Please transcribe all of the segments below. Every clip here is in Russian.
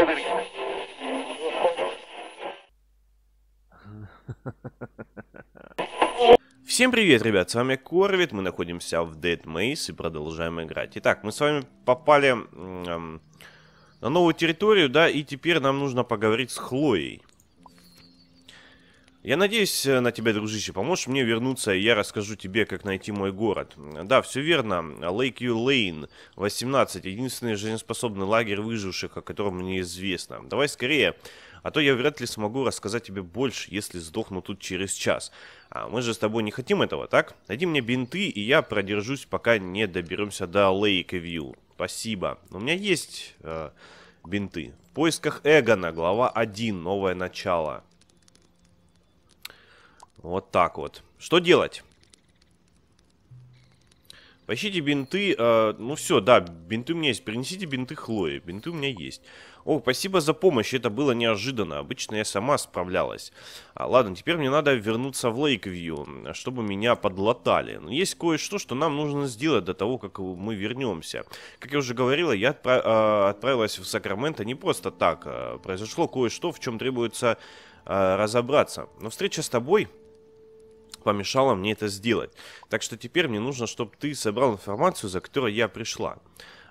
kaldırın. Всем привет, ребят, с вами Корвит, мы находимся в Dead Maze и продолжаем играть. Итак, мы с вами попали эм, на новую территорию, да, и теперь нам нужно поговорить с Хлоей. Я надеюсь э, на тебя, дружище, поможешь мне вернуться, и я расскажу тебе, как найти мой город. Да, все верно. Lakeview Lane, 18, единственный жизнеспособный лагерь выживших, о котором мне известно. Давай скорее, а то я вряд ли смогу рассказать тебе больше, если сдохну тут через час. А мы же с тобой не хотим этого, так? Найди мне бинты, и я продержусь, пока не доберемся до Lakeview. Спасибо. У меня есть э, бинты. В поисках Эгона, глава 1, новое начало. Вот так вот. Что делать? Поищите бинты. Э, ну все, да, бинты у меня есть. Принесите бинты Хлои. Бинты у меня есть. О, спасибо за помощь. Это было неожиданно. Обычно я сама справлялась. А, ладно, теперь мне надо вернуться в Лейквью, чтобы меня подлатали. Но есть кое-что, что нам нужно сделать до того, как мы вернемся. Как я уже говорила, я отпра- э, отправилась в Сакраменто не просто так. А произошло кое-что, в чем требуется э, разобраться. Но встреча с тобой помешало мне это сделать. Так что теперь мне нужно, чтобы ты собрал информацию, за которой я пришла.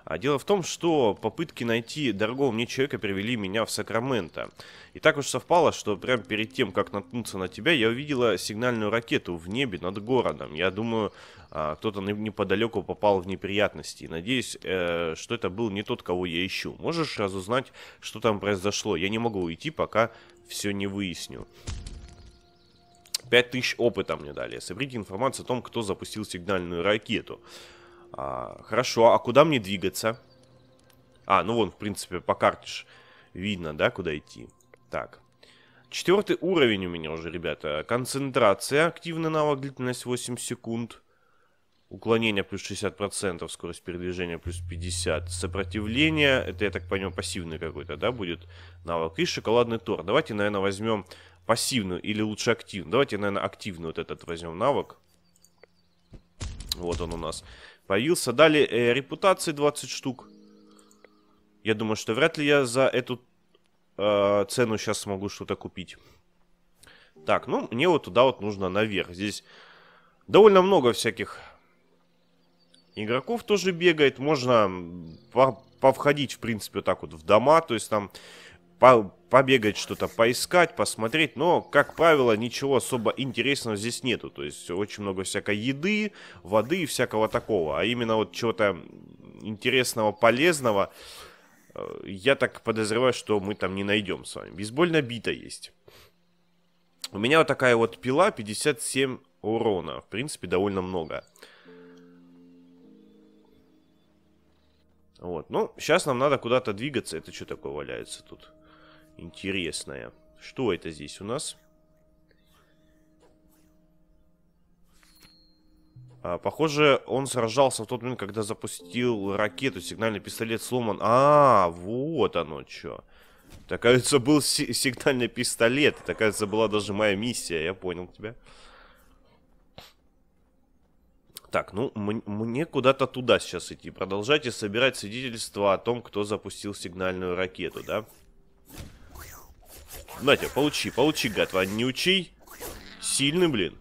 А дело в том, что попытки найти дорогого мне человека привели меня в Сакраменто. И так уж совпало, что прямо перед тем, как наткнуться на тебя, я увидела сигнальную ракету в небе над городом. Я думаю, а, кто-то неподалеку попал в неприятности. Надеюсь, э, что это был не тот, кого я ищу. Можешь разузнать, что там произошло? Я не могу уйти, пока все не выясню. 5000 опыта мне дали. Соберите информацию о том, кто запустил сигнальную ракету. А, хорошо, а куда мне двигаться? А, ну вон, в принципе, по карте ж видно, да, куда идти. Так. Четвертый уровень у меня уже, ребята. Концентрация, активный навык, длительность 8 секунд. Уклонение плюс 60%, скорость передвижения плюс 50%. Сопротивление, это, я так понимаю, пассивный какой-то, да, будет навык. И шоколадный тор. Давайте, наверное, возьмем пассивную или лучше активную. Давайте, наверное, активную вот этот возьмем навык. Вот он у нас появился. Дали э, репутации 20 штук. Я думаю, что вряд ли я за эту э, цену сейчас смогу что-то купить. Так, ну, мне вот туда вот нужно наверх. Здесь довольно много всяких игроков тоже бегает. Можно повходить, в принципе, вот так вот в дома. То есть там по побегать что-то, поискать, посмотреть, но, как правило, ничего особо интересного здесь нету, то есть очень много всякой еды, воды и всякого такого, а именно вот чего-то интересного, полезного, э, я так подозреваю, что мы там не найдем с вами. Бейсбольная бита есть. У меня вот такая вот пила, 57 урона, в принципе, довольно много. Вот, ну, сейчас нам надо куда-то двигаться, это что такое валяется тут? интересное. Что это здесь у нас? А, похоже, он сражался в тот момент, когда запустил ракету. Сигнальный пистолет сломан. А, вот оно что. Так, кажется, был си сигнальный пистолет. Это, кажется, была даже моя миссия. Я понял тебя. Так, ну, мне куда-то туда сейчас идти. Продолжайте собирать свидетельства о том, кто запустил сигнальную ракету, да? Да. Натя, получи, получи, гад, а не учи. Сильный, блин.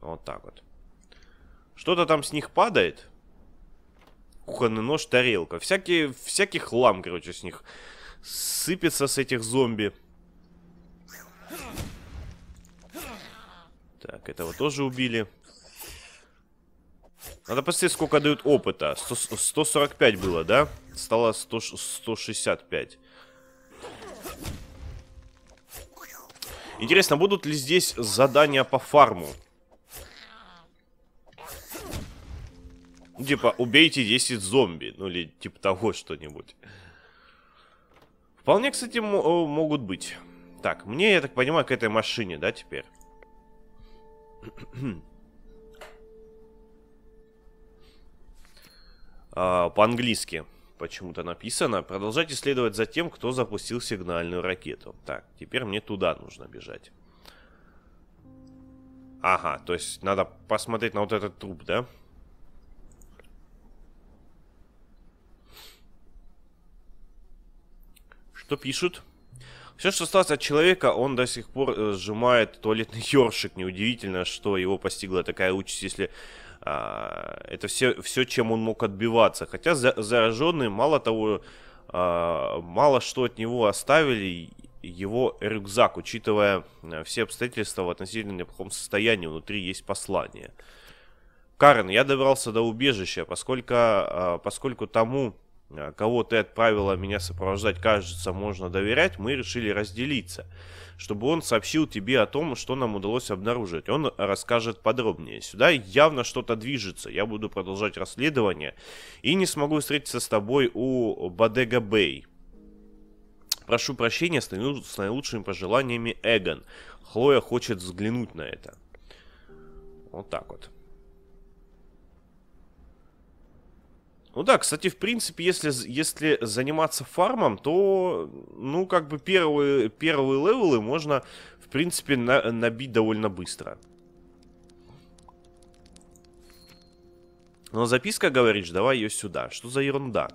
Вот так вот. Что-то там с них падает. Кухонный нож, тарелка. всякий всякий хлам, короче, с них сыпется с этих зомби. Так, этого тоже убили. Надо посмотреть, сколько дают опыта. 100, 145 было, да? Стало 100, 165. Интересно, будут ли здесь задания по фарму? Ну, типа, убейте 10 зомби. Ну, или типа того что-нибудь. Вполне, кстати, могут быть. Так, мне, я так понимаю, к этой машине, да, теперь? А, по-английски почему-то написано. Продолжать исследовать за тем, кто запустил сигнальную ракету. Так, теперь мне туда нужно бежать. Ага, то есть надо посмотреть на вот этот труп, да? Что пишут? Все, что осталось от человека, он до сих пор э, сжимает туалетный ёршик. Неудивительно, что его постигла такая участь, если а, это все, все, чем он мог отбиваться. Хотя зараженные мало того, а, мало что от него оставили, его рюкзак, учитывая э, все обстоятельства в относительно неплохом состоянии, внутри есть послание. Карен, я добрался до убежища, поскольку, а, поскольку тому, Э, кого ты отправила меня сопровождать, кажется, можно доверять, мы решили разделиться, чтобы он сообщил тебе о том, что нам удалось обнаружить. Он расскажет подробнее. Сюда явно что-то движется. Я буду продолжать расследование и не смогу встретиться с тобой у Бадега Бэй. Прошу прощения с наилучшими пожеланиями, Эгон. Хлоя хочет взглянуть на это. Вот так вот. Ну да, кстати, в принципе, если, если заниматься фармом, то, ну, как бы первые, первые левелы можно, в принципе, на, набить довольно быстро. Но записка, говоришь, давай ее сюда. Что за ерунда?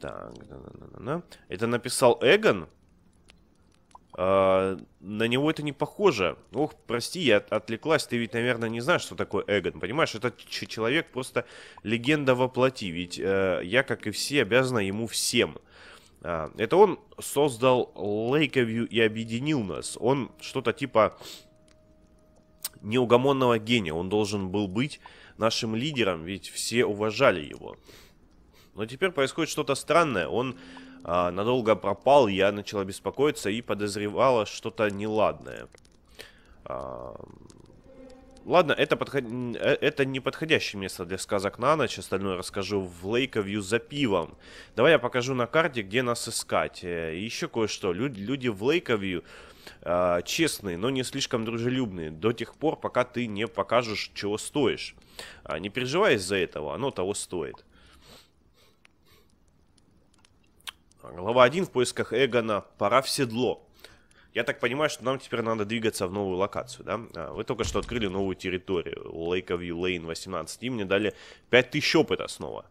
Так, на -на -на -на. это написал Эгон. А, на него это не похоже. Ох, прости, я отвлеклась, ты ведь, наверное, не знаешь, что такое Эгон, понимаешь? Это человек просто легенда во ведь э, я, как и все, обязана ему всем. Э, это он создал Лейковью и объединил нас. Он что-то типа неугомонного гения. Он должен был быть нашим лидером, ведь все уважали его. Но теперь происходит что-то странное. Он а, надолго пропал, я начала беспокоиться и подозревала что-то неладное. А, ладно, это, подход... Э, это не подходящее место для сказок на ночь, остальное расскажу в Лейковью за пивом. Давай я покажу на карте, где нас искать. Э, и еще кое-что, Лю- люди в Лейковью э, а, честные, но не слишком дружелюбные, до тех пор, пока ты не покажешь, чего стоишь. Не переживай из-за этого, оно того стоит. Типа, глава 1 в поисках Эгона. Пора в седло. Я так понимаю, что нам теперь надо двигаться в новую локацию, да? А, вы только что открыли новую территорию. Lake View Lane 18. И мне дали 5000 опыта снова.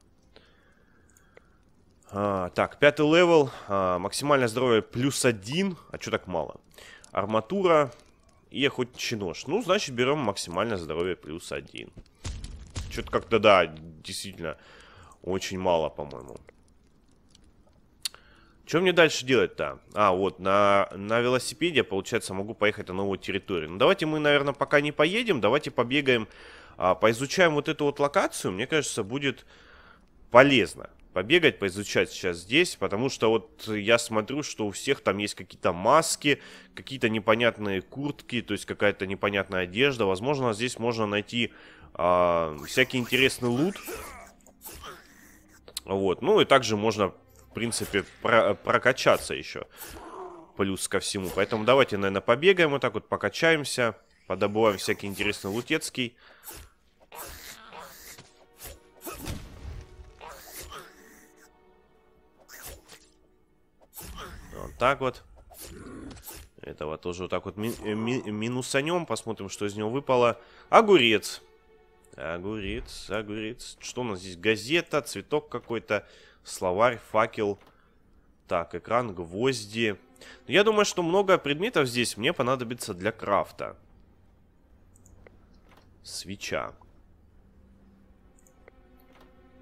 А, так, пятый левел. А, максимальное здоровье плюс один. А что так мало? Арматура и охотничий нож. Ну, значит, берем максимальное здоровье плюс один. Что-то как-то, да, действительно, очень мало, по-моему. Что мне дальше делать-то? А, вот, на, на велосипеде, получается, могу поехать на новую территорию. Ну, давайте мы, наверное, пока не поедем, давайте побегаем, а, поизучаем вот эту вот локацию. Мне кажется, будет полезно побегать, поизучать сейчас здесь, потому что вот я смотрю, что у всех там есть какие-то маски, какие-то непонятные куртки, то есть какая-то непонятная одежда. Возможно, здесь можно найти а, всякий интересный лут. Вот, ну и также можно принципе, про прокачаться еще. Плюс ко всему. Поэтому давайте, наверное, побегаем вот так вот, покачаемся. Подобываем всякий интересный лутецкий. Вот так вот. Этого тоже вот так вот ми э, ми минусанем. Посмотрим, что из него выпало. Огурец. Огурец, огурец. Что у нас здесь? Газета, цветок какой-то словарь, факел. Так, экран, гвозди. Ну, я думаю, что много предметов здесь мне понадобится для крафта. Свеча.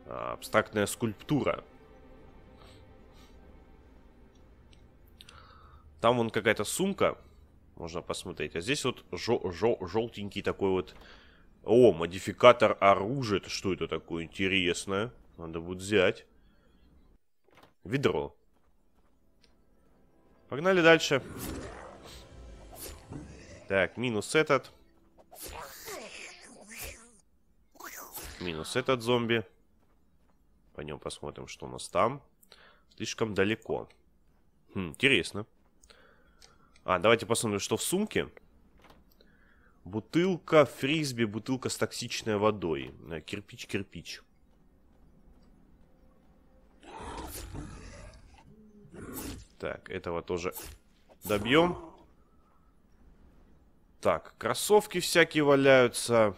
А, абстрактная скульптура. Там вон какая-то сумка. Можно посмотреть. А здесь вот жел желтенький такой вот... О, модификатор оружия. Это что это такое интересное? Надо будет взять. Ведро. Погнали дальше. Так, минус этот. Минус этот зомби. По нем посмотрим, что у нас там. Слишком далеко. Хм, интересно. А, давайте посмотрим, что в сумке. Бутылка фрисби, бутылка с токсичной водой. Кирпич, кирпич. Так, этого тоже добьем. Так, кроссовки всякие валяются.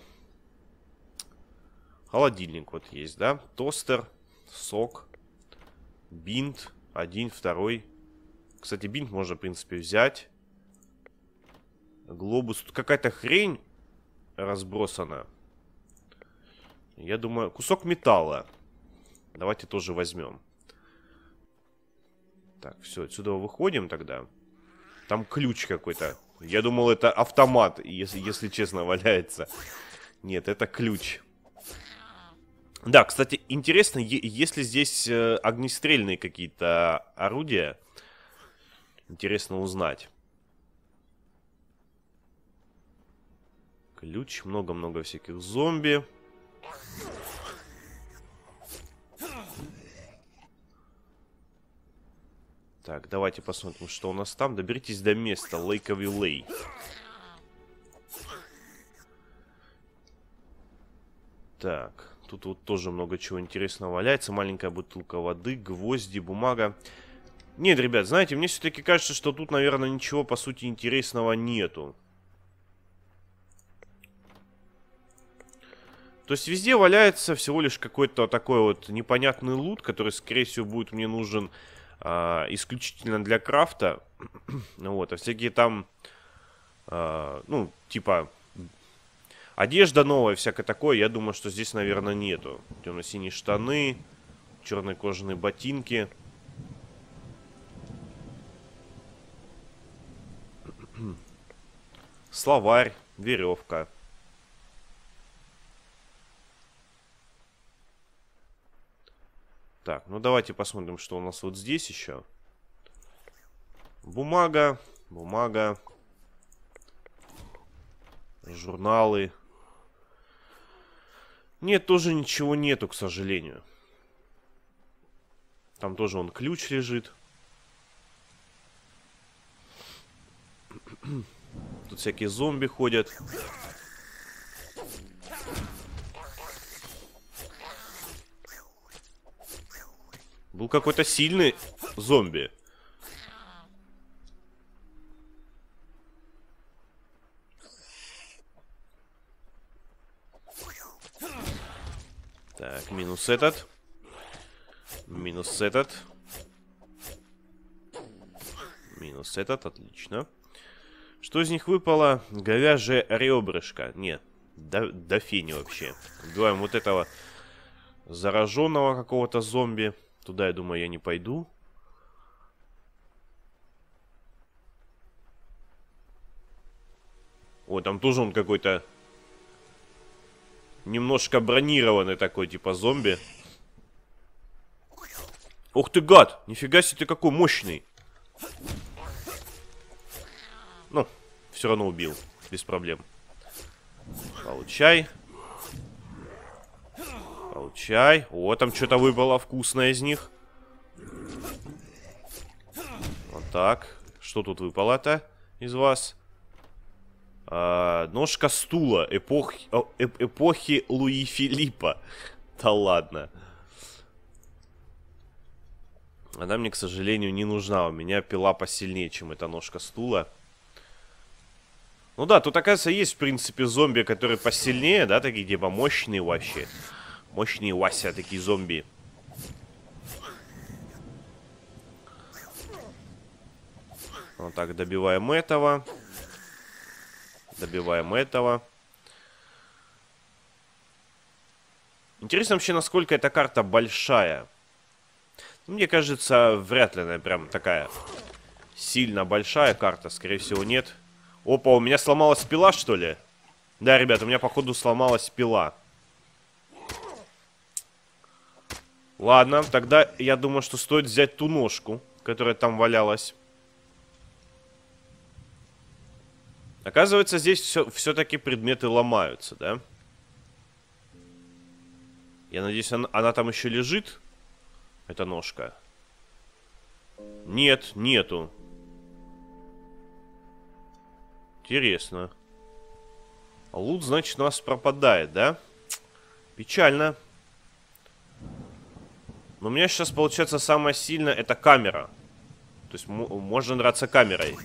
Холодильник вот есть, да? Тостер, сок, бинт. Один, второй. Кстати, бинт можно, в принципе, взять. Глобус. Тут какая-то хрень разбросана. Я думаю, кусок металла. Давайте тоже возьмем. Так, все, отсюда выходим тогда. Там ключ какой-то. Я думал, это автомат, если, если честно, валяется. Нет, это ключ. Да, кстати, интересно, если здесь э, огнестрельные какие-то орудия. Интересно узнать. Ключ, много-много всяких зомби. Так, давайте посмотрим, что у нас там. Доберитесь до места. Lake of Так, тут вот тоже много чего интересного валяется. Маленькая бутылка воды, гвозди, бумага. Нет, ребят, знаете, мне все-таки кажется, что тут, наверное, ничего, по сути, интересного нету. То есть везде валяется всего лишь какой-то такой вот непонятный лут, который, скорее всего, будет мне нужен а, исключительно для крафта. Ну вот, а всякие там, э, ну, типа, одежда новая, всякое такое, я думаю, что здесь, наверное, нету. Темно-синие штаны, черные кожаные ботинки. Словарь, веревка. Так, ну давайте посмотрим, что у нас вот здесь еще. Бумага, бумага, журналы. Нет, тоже ничего нету, к сожалению. Там тоже он ключ лежит. Тут всякие зомби ходят. Был какой-то сильный зомби. Так, минус этот. Минус этот. Минус этот, отлично. Что из них выпало? Говяжье ребрышко. Нет, до, до фени вообще. Убиваем вот этого зараженного какого-то зомби. Туда, я думаю, я не пойду. Ой, там тоже он какой-то немножко бронированный такой, типа зомби. Ух ты, гад! Нифига себе ты какой мощный! Ну, все равно убил. Без проблем. Получай. Получай. О, там что-то выпало вкусное из них. Вот так. Что тут выпало-то из вас? А, ножка стула эпохи, э, эпохи Луи Филиппа. Да ладно. Она мне, к сожалению, не нужна. У меня пила посильнее, чем эта ножка стула. Ну да, тут, оказывается, есть, в принципе, зомби, которые посильнее, да, такие типа мощные вообще. Мощные Вася, такие зомби. Вот так, добиваем этого. Добиваем этого. Интересно вообще, насколько эта карта большая. Мне кажется, вряд ли она прям такая сильно большая карта. Скорее всего, нет. Опа, у меня сломалась пила, что ли? Да, ребят, у меня, походу, сломалась пила. Ладно, тогда я думаю, что стоит взять ту ножку, которая там валялась. Оказывается, здесь все-таки предметы ломаются, да? Я надеюсь, она, она там еще лежит, эта ножка. Нет, нету. Интересно. Лут, значит, у нас пропадает, да? Печально. Но у меня сейчас получается самое сильное это камера. То есть можно драться камерой.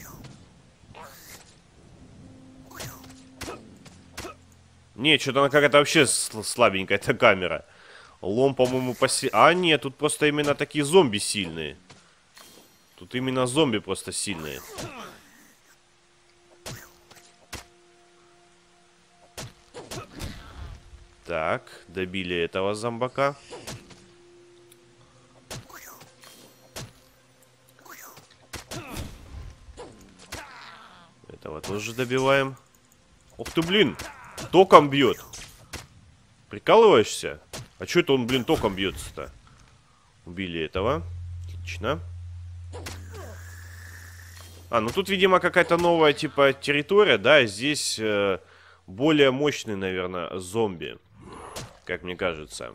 Не, что-то она какая-то вообще слабенькая, эта камера. Лом, по-моему, поси... А, нет, тут просто именно такие зомби сильные. Тут именно зомби просто сильные. Так, добили этого зомбака. Этого тоже добиваем. Ух ты, блин! Током бьет. Прикалываешься? А что это он, блин, током бьется-то? Убили этого. Отлично. А, ну тут, видимо, какая-то новая, типа, территория, да? Здесь э, более мощные, наверное, зомби. Как мне кажется.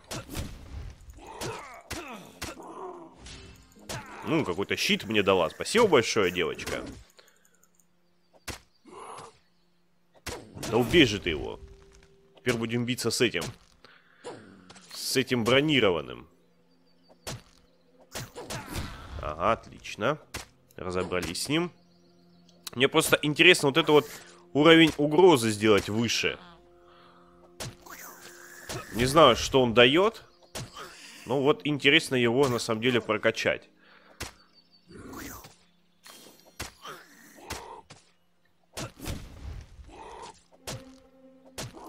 Ну, какой-то щит мне дала. Спасибо большое, девочка. Да убей же ты его. Теперь будем биться с этим. С этим бронированным. Ага, отлично. Разобрались с ним. Мне просто интересно вот это вот уровень угрозы сделать выше. Не знаю, что он дает. Но вот интересно его на самом деле прокачать.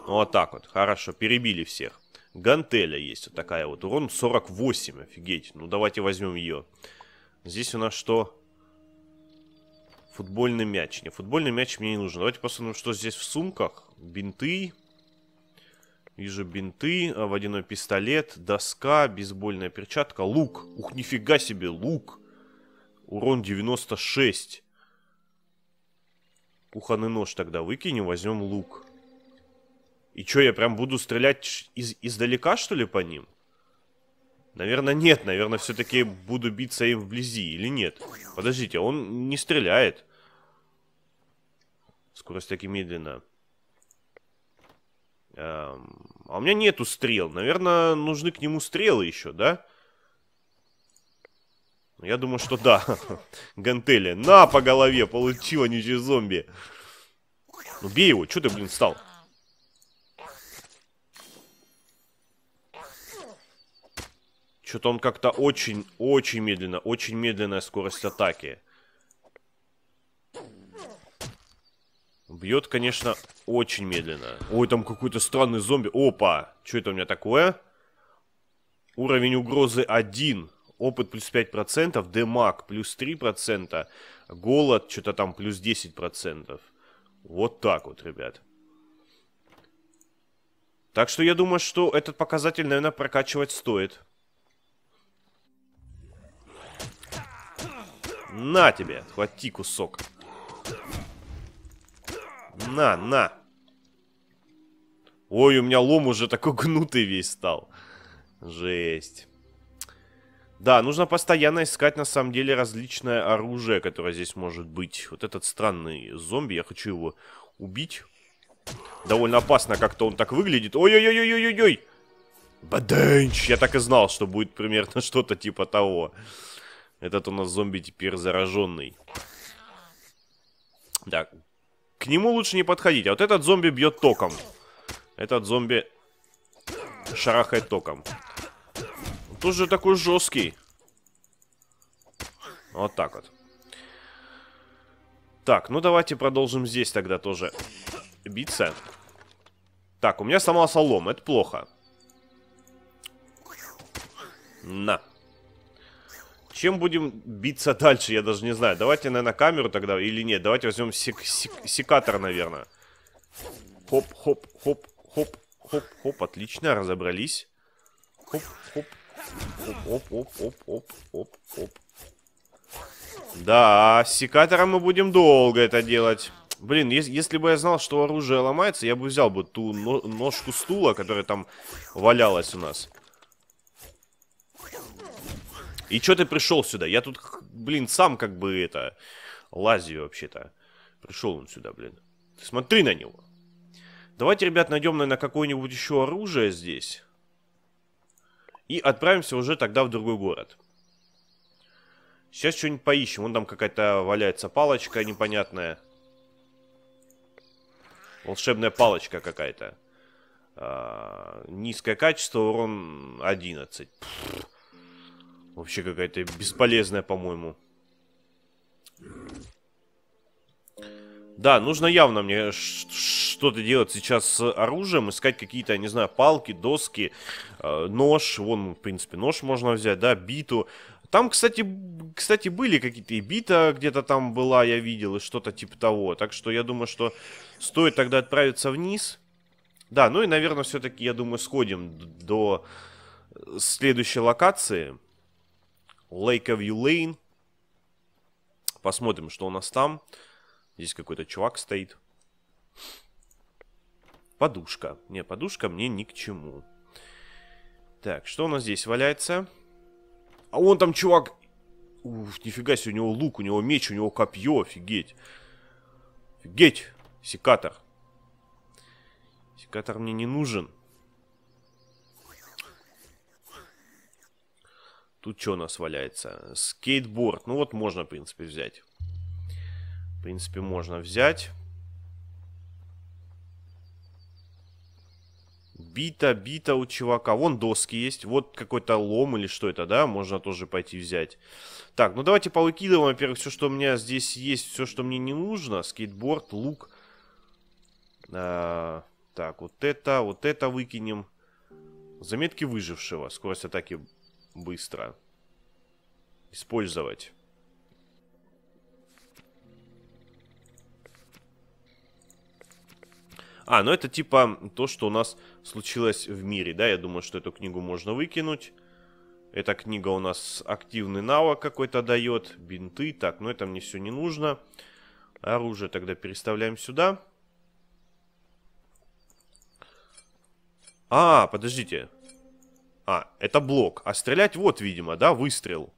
Ну, вот так вот, хорошо, перебили всех. Гантеля есть вот такая вот, урон 48, офигеть. Ну давайте возьмем ее. Здесь у нас что? Футбольный мяч. Не, футбольный мяч мне не нужен. Давайте посмотрим, что здесь в сумках. Бинты. Вижу бинты, а, водяной пистолет, доска, бейсбольная перчатка, лук. Ух, нифига себе, лук. Урон 96. Кухонный нож тогда выкинем, возьмем лук. И что, я прям буду стрелять из, издалека, что ли, по ним? Наверное, нет. Наверное, все-таки буду биться им вблизи, или нет? Подождите, он не стреляет. Скорость таки медленно. Эм, а у меня нету стрел. Наверное, нужны к нему стрелы еще, да? Я думаю, что да. Гантели. На, по голове. Получила, ничего зомби. Ну, бей его. Че ты, блин, встал? Что-то он как-то очень, очень медленно, очень медленная скорость атаки. Бьет, конечно, очень медленно. Ой, там какой-то странный зомби. Опа! Что это у меня такое? Уровень угрозы 1. Опыт плюс 5%. Демаг плюс 3%. Голод что-то там плюс 10%. Вот так вот, ребят. Так что я думаю, что этот показатель, наверное, прокачивать стоит. На тебе, хвати кусок. На, на. Ой, у меня лом уже такой гнутый весь стал. Жесть. Да, нужно постоянно искать, на самом деле, различное оружие, которое здесь может быть. Вот этот странный зомби, я хочу его убить. Довольно опасно как-то он так выглядит. Ой-ой-ой-ой-ой-ой! Баденч! Я так и знал, что будет примерно что-то типа того. Этот у нас зомби теперь зараженный. Так. К нему лучше не подходить. А вот этот зомби бьет током. Этот зомби шарахает током. Тоже такой жесткий. Вот так вот. Так, ну давайте продолжим здесь тогда тоже биться. Так, у меня сломался лом, это плохо. На. Чем будем биться дальше, я даже не знаю. Давайте, наверное, камеру тогда или нет. Давайте возьмем сек сек секатор, наверное. Хоп, хоп, хоп, хоп, хоп, хоп. Отлично, разобрались. Хоп, хоп, хоп, хоп, хоп, хоп, хоп, хоп. Да, с секатором мы будем долго это делать. Блин, если, бы я знал, что оружие ломается, я бы взял бы ту ножку стула, которая там валялась у нас. И что ты пришел сюда? Я тут, блин, сам как бы это, лазию вообще-то. Пришел он сюда, блин. Ты смотри на него. Давайте, ребят, найдем, наверное, какое-нибудь еще оружие здесь. И отправимся уже тогда в другой город. Сейчас что-нибудь поищем. Вон там какая-то валяется палочка непонятная. Волшебная палочка какая-то. А, низкое качество, урон 11. Пфф. Вообще какая-то бесполезная, по-моему. Да, нужно явно мне что-то делать сейчас с оружием, искать какие-то, я не знаю, палки, доски, э, нож, вон, в принципе, нож можно взять, да, биту. Там, кстати, кстати, были какие-то и бита где-то там была, я видел, и что-то типа того. Так что я думаю, что стоит тогда отправиться вниз. Да, ну и, наверное, все-таки, я думаю, сходим до следующей локации. Lake Lane. Посмотрим, что у нас там. Здесь какой-то чувак стоит. Подушка. Не, подушка мне ни к чему. Так, что у нас здесь валяется? А вон там чувак... Уф, нифига себе, у него лук, у него меч, у него копье, офигеть. Офигеть, секатор. Секатор мне не нужен. Тут что у нас валяется? Скейтборд. Ну вот можно, в принципе, взять. В принципе, можно взять. Бита, бита у чувака. Вон доски есть. Вот какой-то лом или что это, да? Можно тоже пойти взять. Так, ну давайте повыкидываем, во-первых, все, что у меня здесь есть, все, что мне не нужно. Скейтборд, лук. А, так, вот это, вот это выкинем. Заметки выжившего. Скорость атаки быстро. Использовать. А, ну это типа то, что у нас случилось в мире, да? Я думаю, что эту книгу можно выкинуть. Эта книга у нас активный навык какой-то дает. Бинты, так, но ну это мне все не нужно. Оружие тогда переставляем сюда. А, подождите. А, это блок. А стрелять вот, видимо, да, выстрел.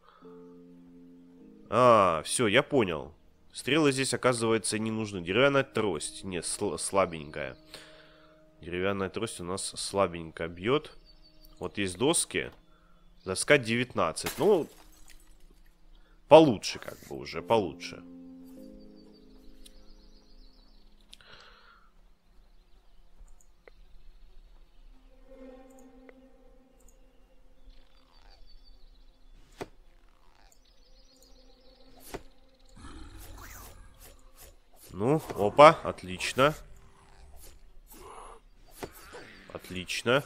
А, все, я понял. Стрелы здесь, оказывается, не нужны. Деревянная трость. Нет, сл слабенькая. Деревянная трость у нас слабенько бьет. Вот есть доски. Доска 19. Ну, получше как бы уже, получше. Получше. Ну, опа, отлично. Отлично.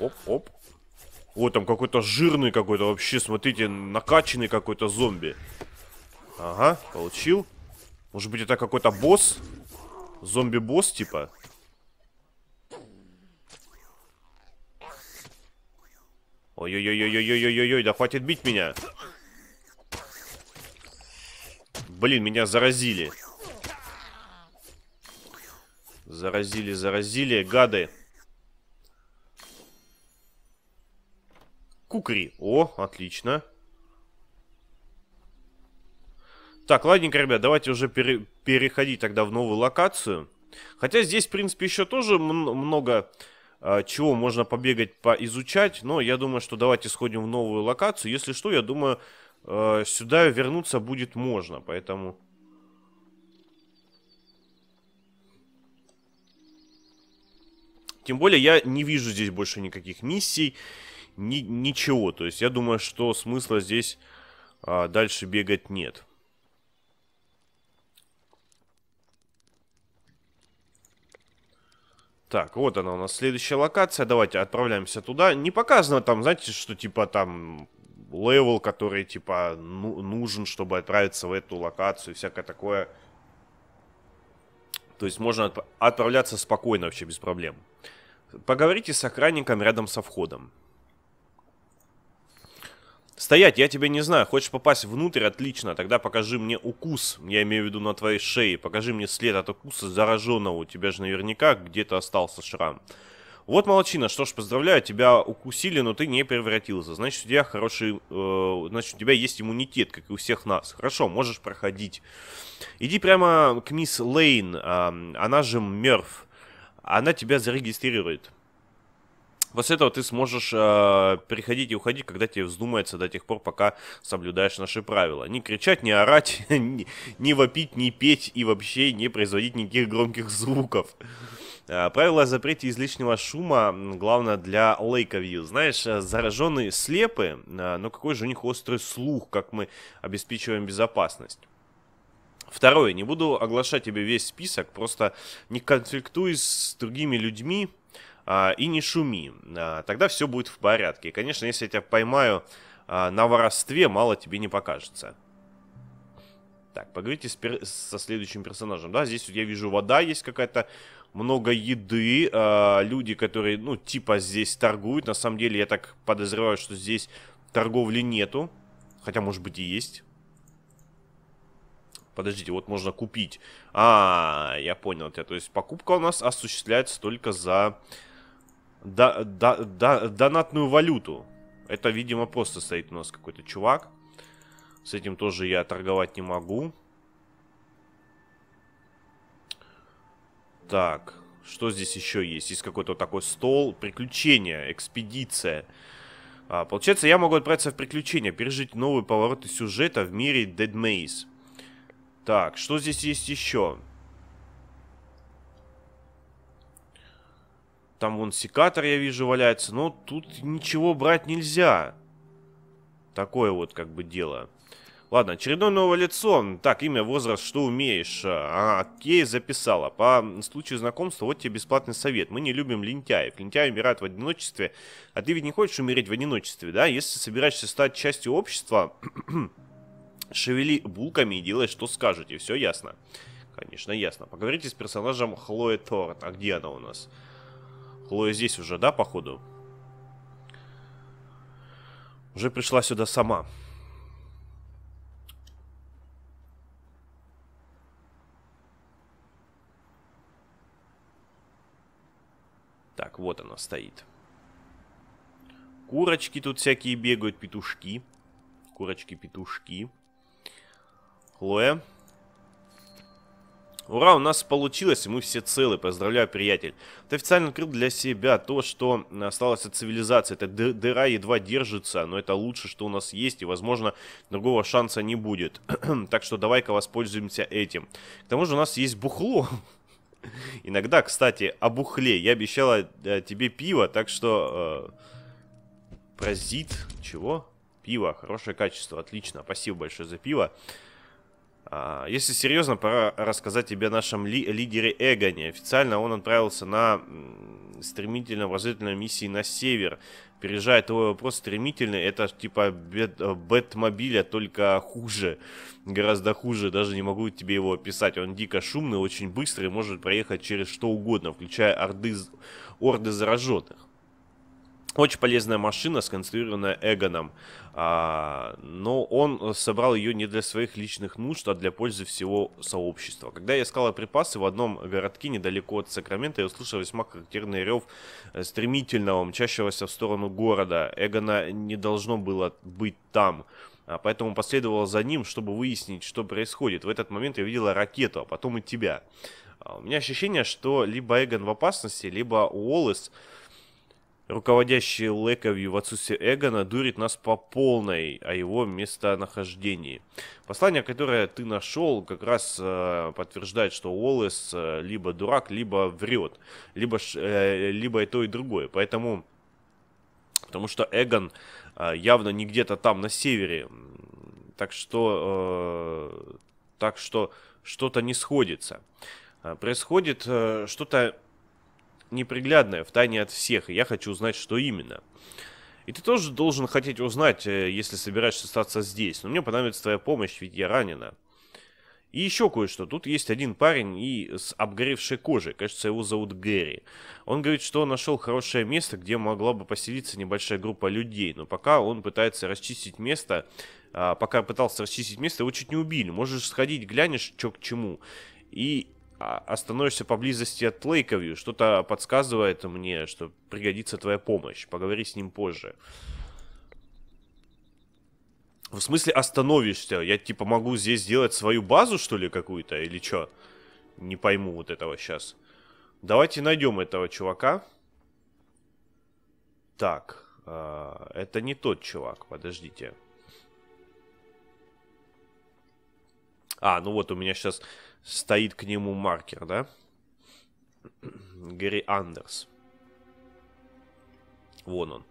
Оп-оп. О, там какой-то жирный какой-то вообще, смотрите, накачанный какой-то зомби. Ага, получил. Может быть это какой-то босс? Зомби-босс типа? Ой-ой-ой-ой-ой-ой-ой-ой, да хватит бить меня. Блин, меня заразили. Заразили, заразили, гады. Кукри. О, отлично. Так, ладненько, ребят, давайте уже пере переходить тогда в новую локацию. Хотя здесь, в принципе, еще тоже много э, чего можно побегать, поизучать. Но я думаю, что давайте сходим в новую локацию. Если что, я думаю, э, сюда вернуться будет можно, поэтому... Тем более я не вижу здесь больше никаких миссий, ни, ничего. То есть я думаю, что смысла здесь а, дальше бегать нет. Так, вот она у нас следующая локация. Давайте отправляемся туда. Не показано там, знаете, что типа там левел, который, типа, ну, нужен, чтобы отправиться в эту локацию всякое такое. То есть можно отп- отправляться спокойно вообще, без проблем. Поговорите с охранником рядом со входом. Стоять, я тебя не знаю. Хочешь попасть внутрь? Отлично. Тогда покажи мне укус. Я имею в виду на твоей шее. Покажи мне след от укуса зараженного. У тебя же наверняка где-то остался шрам. Вот молочина, что ж, поздравляю, тебя укусили, но ты не превратился. Значит, у тебя хороший, э, значит, у тебя есть иммунитет, как и у всех нас. Хорошо, можешь проходить. Иди прямо к мисс Лейн, э, она же Мерф. Она тебя зарегистрирует. После этого ты сможешь э, приходить и уходить, когда тебе вздумается до тех пор, пока соблюдаешь наши правила. Не кричать, не орать, не, не вопить, не петь и вообще не производить никаких громких звуков. Э, Правило о запрете излишнего шума, главное, для лейковью, Знаешь, э, зараженные слепы, э, но какой же у них острый слух, как мы обеспечиваем безопасность. Второе, не буду оглашать тебе весь список, просто не конфликтуй с другими людьми а, и не шуми. А, тогда все будет в порядке. конечно, если я тебя поймаю а, на воровстве, мало тебе не покажется. Так, поговорите с пер... со следующим персонажем. Да, здесь я вижу вода есть какая-то много еды, э, люди, которые, ну, типа здесь торгуют, на самом деле я так подозреваю, что здесь торговли нету, хотя, может быть, и есть. Подождите, вот можно купить. А, я понял тебя. То есть покупка у нас осуществляется только за да, да, да, донатную валюту. Это, видимо, просто стоит у нас какой-то чувак. С этим тоже я торговать не могу. Так, что здесь еще есть? Есть какой-то вот такой стол. Приключения, экспедиция. А, получается, я могу отправиться в приключения, пережить новые повороты сюжета в мире Dead Maze. Так, что здесь есть еще? Там вон секатор, я вижу, валяется. Но ну, тут ничего брать нельзя. Такое вот как бы дело. Ладно, очередное новое лицо. Так, имя, возраст, что умеешь. А, окей, записала. По случаю знакомства вот тебе бесплатный совет. Мы не любим лентяев. Лентяи умирают в одиночестве. А ты ведь не хочешь умереть в одиночестве, да? Если собираешься стать частью общества, шевели булками и делай, что скажете. Все ясно? Конечно, ясно. Поговорите с персонажем Хлои Торн. А где она у нас? Хлоя здесь уже, да, походу? Уже пришла сюда сама. вот она стоит. Курочки тут всякие бегают, петушки. Курочки, петушки. Хлоя. Ура, у нас получилось, и мы все целы. Поздравляю, приятель. Ты официально открыл для себя то, что осталось от цивилизации. Эта дыра едва держится, но это лучше, что у нас есть, и, возможно, другого шанса не будет. так что давай-ка воспользуемся этим. К тому же у нас есть бухло. Иногда, кстати, о бухле. Я обещала э, тебе пиво, так что... Э, прозит. Чего? Пиво. Хорошее качество. Отлично. Спасибо большое за пиво. А, если серьезно, пора рассказать тебе о нашем ли, лидере Эгоне. Официально он отправился на стремительно разведывательной миссии на север. Переезжает твой вопрос стремительно. Это типа бет, э, Бэтмобиля, только хуже. Гораздо хуже. Даже не могу тебе его описать. Он дико шумный, очень быстрый. Может проехать через что угодно, включая орды, орды зараженных. Очень полезная машина, сконструированная Эгоном. А, но он собрал ее не для своих личных нужд, а для пользы всего сообщества. Когда я искала припасы в одном городке недалеко от Сакрамента, я услышал весьма характерный рев э, стремительного, мчащегося в сторону города. Эгона не должно было быть там. А, поэтому последовал за ним, чтобы выяснить, что происходит. В этот момент я видела ракету, а потом и тебя. А, у меня ощущение, что либо Эгон в опасности, либо Уоллес руководящий Лековью в отсутствие Эгона, дурит нас по полной о его местонахождении. Послание, которое ты нашел, как раз э, подтверждает, что Уоллес э, либо дурак, либо врет, либо, э, либо и то, и другое. Поэтому, потому что Эгон э, явно не где-то там на севере, так что, э, так что что-то не сходится. Э, происходит э, что-то неприглядное, в тайне от всех, и я хочу узнать, что именно. И ты тоже должен хотеть узнать, э, если собираешься остаться здесь. Но мне понадобится твоя помощь, ведь я ранена. И еще кое-что. Тут есть один парень и с обгоревшей кожей. Кажется, его зовут Гэри. Он говорит, что он нашел хорошее место, где могла бы поселиться небольшая группа людей. Но пока он пытается расчистить место, а, пока пытался расчистить место, его чуть не убили. Можешь сходить, глянешь, что к чему. И а, остановишься поблизости от Лейковью, что-то подсказывает мне, что пригодится твоя помощь. Поговори с ним позже. В смысле остановишься? Я типа могу здесь сделать свою базу, что ли, какую-то? Или что? Не пойму вот этого сейчас. Давайте найдем этого чувака. Так, э, это не тот чувак, подождите. А, ну вот у меня сейчас стоит к нему маркер, да? Гэри Андерс. Вон он.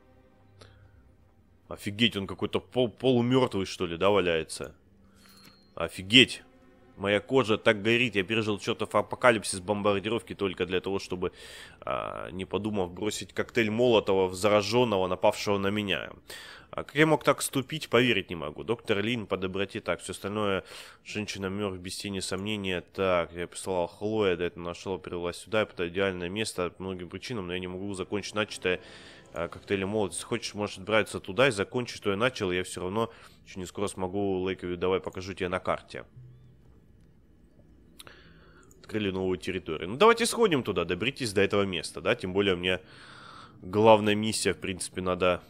Офигеть, он какой-то пол полумертвый, что ли, да, валяется? Офигеть! Моя кожа так горит, я пережил чертов апокалипсис бомбардировки только для того, чтобы, а, не подумав, бросить коктейль Молотова в зараженного, напавшего на меня. А как я мог так ступить, поверить не могу. Доктор Лин по доброте так, все остальное женщина мертв без тени сомнения. Так, я прислал Хлоя, до этого нашел, привела сюда, это идеальное место по многим причинам, но я не могу закончить начатое а, коктейли молодость. Хочешь, можешь отправиться туда и закончить, что я начал, я все равно еще не скоро смогу, Лейкови, давай покажу тебе на карте открыли новую территорию. Ну, давайте сходим туда, доберитесь до этого места, да? Тем более мне главная миссия, в принципе, надо,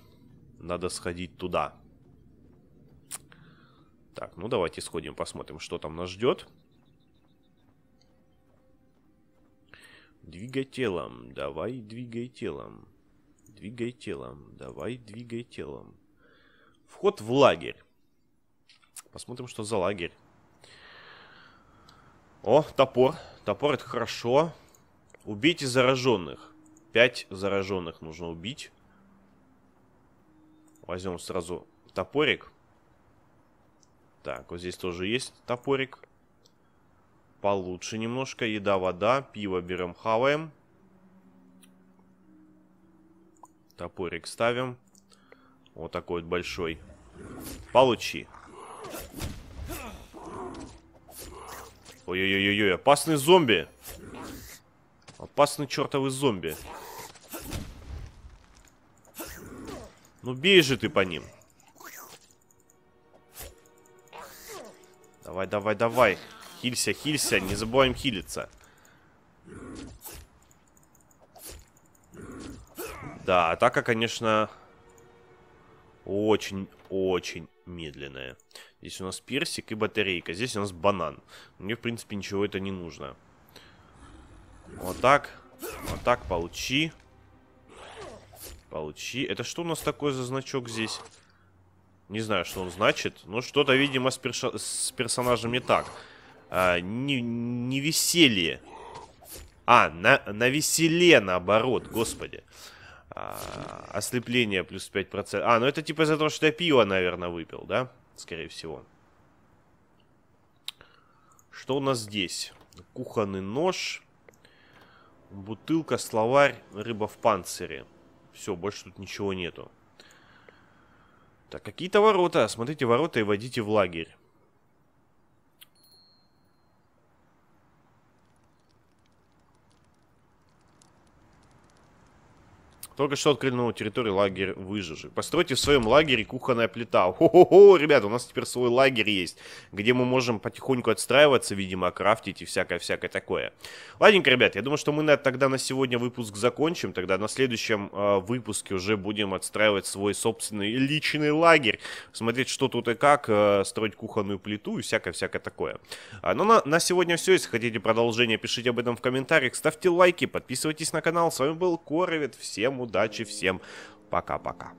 надо сходить туда. Так, ну давайте сходим, посмотрим, что там нас ждет. Двигай телом, давай двигай телом. Двигай телом, давай двигай телом. Вход в лагерь. Посмотрим, что за лагерь. О, топор. Топор это хорошо. Убейте зараженных. Пять зараженных нужно убить. Возьмем сразу топорик. Так, вот здесь тоже есть топорик. Получше немножко. Еда, вода. Пиво берем, хаваем. Топорик ставим. Вот такой вот большой. Получи. Ой-ой-ой, опасный зомби. Опасный чертовый зомби. Ну бей же ты по ним. Давай, давай, давай. Хилься, хилься, не забываем хилиться. Да, атака, конечно, очень-очень медленная. Здесь у нас персик и батарейка. Здесь у нас банан. Мне, в принципе, ничего это не нужно. Вот так. Вот так, получи. Получи. Это что у нас такое за значок здесь? Не знаю, что он значит. Но что-то, видимо, с, перша... с персонажем не так. А, не, не веселье. А, на, на веселе наоборот, господи. А, ослепление плюс 5%. А, ну это типа из-за того, что я пиво, наверное, выпил, да? Да скорее всего. Что у нас здесь? Кухонный нож, бутылка, словарь, рыба в панцире. Все, больше тут ничего нету. Так, какие-то ворота. Смотрите ворота и водите в лагерь. Только что открыли новую территорию лагерь выжижи. Постройте в своем лагере кухонная плита. О, хо хо ребята, у нас теперь свой лагерь есть, где мы можем потихоньку отстраиваться, видимо, крафтить и всякое-всякое такое. Ладненько, ребят, я думаю, что мы на, тогда на сегодня выпуск закончим. Тогда на следующем э, выпуске уже будем отстраивать свой собственный личный лагерь. Смотреть, что тут и как, э, строить кухонную плиту и всякое-всякое такое. А, но ну, на, на сегодня все. Если хотите продолжение, пишите об этом в комментариях, ставьте лайки, подписывайтесь на канал. С вами был Коровит. Всем удачи! Удачи всем. Пока-пока.